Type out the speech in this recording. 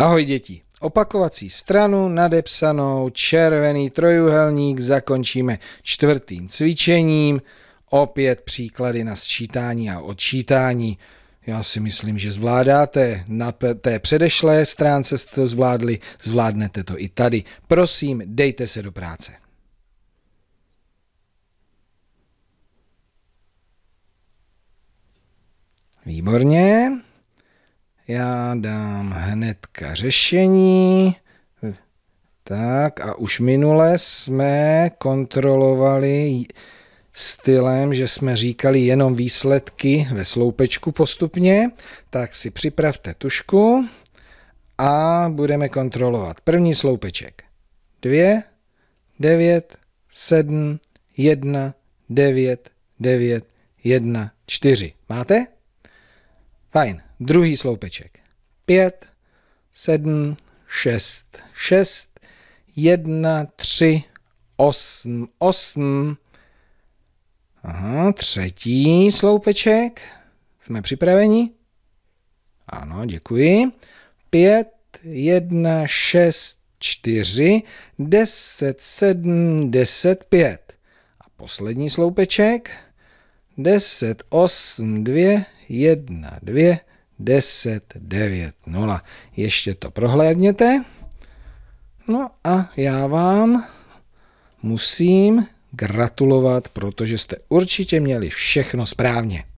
Ahoj děti. Opakovací stranu nadepsanou červený trojuhelník zakončíme čtvrtým cvičením. Opět příklady na sčítání a odčítání. Já si myslím, že zvládáte. Na té předešlé stránce jste to zvládli, zvládnete to i tady. Prosím, dejte se do práce. Výborně. Já dám hnedka řešení. Tak a už minule jsme kontrolovali stylem, že jsme říkali jenom výsledky ve sloupečku postupně, tak si připravte tušku a budeme kontrolovat. První sloupeček. 2, 9, 7, 1, 9, 9, 1, 4. Máte? Fajn druhý sloupeček. 5, 7, 6, 6, 1, 3, 8, 8. Aha, třetí sloupeček. Jsme připraveni? Ano, děkuji. 5, 1, 6, 4, 10, 7, 10, 5. A poslední sloupeček. 10, 8, 2, 1, 2, 10, 9, 0. Ještě to prohlédněte. No a já vám musím gratulovat, protože jste určitě měli všechno správně.